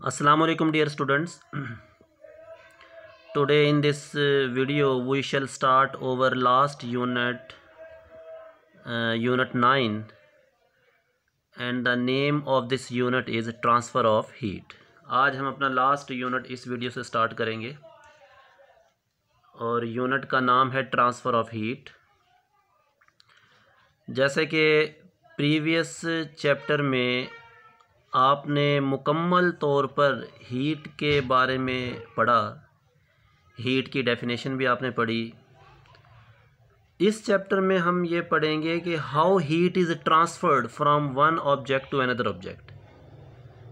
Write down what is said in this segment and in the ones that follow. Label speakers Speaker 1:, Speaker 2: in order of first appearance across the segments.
Speaker 1: Assalamualaikum dear students. Today in this video we shall start our last unit, uh, unit 9 and the name of this unit is transfer of heat. आज हम अपना last unit इस video से start करेंगे और unit का नाम है ट्रांसफ़र ऑफ हीट जैसे कि प्रीवियस चैप्टर में आपने मुकम्मल तौर पर हीट के बारे में पढ़ा हीट की डेफिनेशन भी आपने पढ़ी इस चैप्टर में हम ये पढ़ेंगे कि how heat is transferred from one object to another object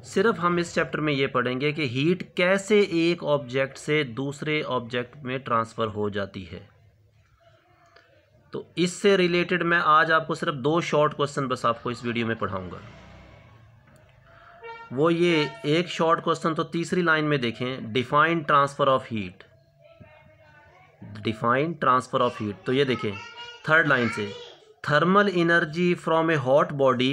Speaker 1: सिर्फ हम इस चैप्टर में ये पढ़ेंगे कि हीट कैसे एक ऑब्जेक्ट से दूसरे ऑब्जेक्ट में ट्रांसफ़र हो जाती है तो इससे रिलेटेड मैं आज आपको सिर्फ दो शॉर्ट क्वेश्चन बस आपको इस वीडियो में पढ़ाऊँगा वो ये एक शॉर्ट क्वेश्चन तो तीसरी लाइन में देखें defined transfer of heat defined transfer of heat तो ये देखें थर्ड लाइन से thermal energy from a hot body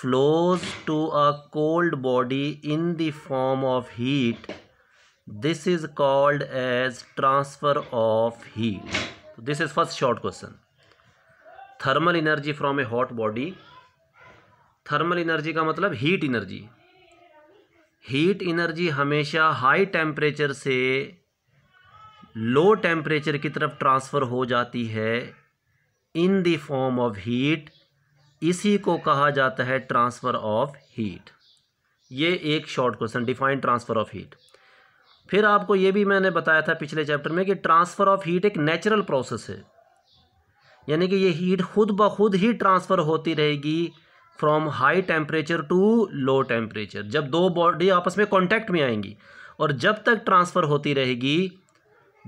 Speaker 1: flows to a cold body in the form of heat this is called as transfer of heat this is first short question thermal energy from a hot body thermal energy का मतलब heat energy heat energy हमेशा high temperature से low temperature की तरफ transfer हो जाती है in the form of heat इसी को कहा जाता है ट्रांसफ़र ऑफ हीट ये एक short question define transfer of heat फिर आपको ये भी मैंने बताया था पिछले चैप्टर में कि ट्रांसफ़र ऑफ हीट एक नेचुरल प्रोसेस है यानी कि ये हीट खुद ब खुद ही ट्रांसफ़र होती रहेगी from high temperature to low temperature जब दो बॉडी आपस में कॉन्टैक्ट में आएंगी और जब तक ट्रांसफ़र होती रहेगी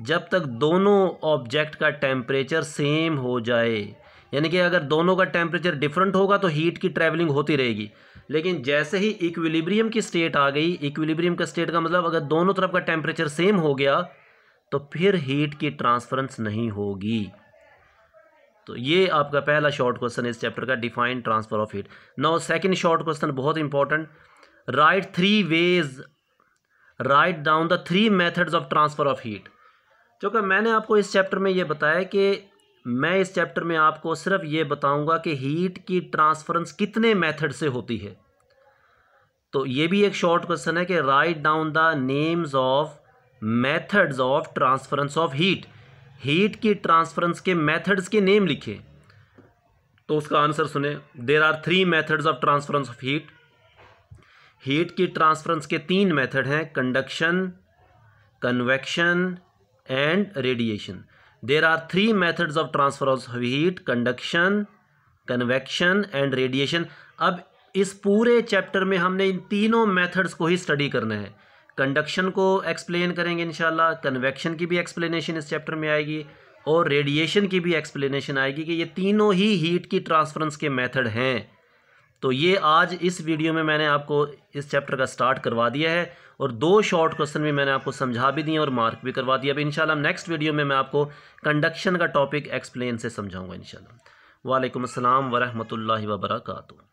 Speaker 1: जब तक दोनों ऑब्जेक्ट का टेम्परेचर सेम हो जाए यानी कि अगर दोनों का टेम्परेचर डिफरेंट होगा तो हीट की ट्रैवलिंग होती रहेगी लेकिन जैसे ही इक्विलिब्रियम की स्टेट आ गई इक्विलिब्रियम का स्टेट का मतलब अगर दोनों तरफ का टेम्परेचर सेम हो गया तो फिर हीट की ट्रांसफरेंस नहीं होगी तो ये आपका पहला शॉर्ट क्वेश्चन इस चैप्टर का define transfer of heat now second short question बहुत important write three ways write down the three methods of transfer of heat क्योंकि मैंने आपको इस चैप्टर में ये बताया कि मैं इस चैप्टर में आपको सिर्फ ये बताऊंगा कि हीट की ट्रांसफरेंस कितने मैथड से होती है तो ये भी एक शॉर्ट क्वेश्चन है कि write down the names of methods of transference of heat heat की ट्रांसफरेंस के मेथड्स के नेम लिखे तो उसका आंसर सुने there are three methods of transference of heat heat की ट्रांसफरेंस के तीन मेथड हैं conduction convection and radiation there are three methods of transfer of heat conduction convection and radiation अब इस पूरे चैप्टर में हमने इन तीनों मेथड्स को ही स्टडी करना है कंडक्शन को एक्सप्लेन करेंगे इन कन्वेक्शन की भी एक्सप्लेनेशन इस चैप्टर में आएगी और रेडिएशन की भी एक्सप्लेनेशन आएगी कि ये तीनों ही हीट की ट्रांसफरेंस के मेथड हैं तो ये आज इस वीडियो में मैंने आपको इस चैप्टर का स्टार्ट करवा दिया है और दो शॉर्ट क्वेश्चन भी मैंने आपको समझा भी दिए और मार्क भी करवा दिया अब इनशाला नेक्स्ट वीडियो में मैं आपको कंडक्शन का टॉपिक एक्सप्लेन से समझाऊंगा शाला वालेकुम अस्सलाम वरहमल वबरकू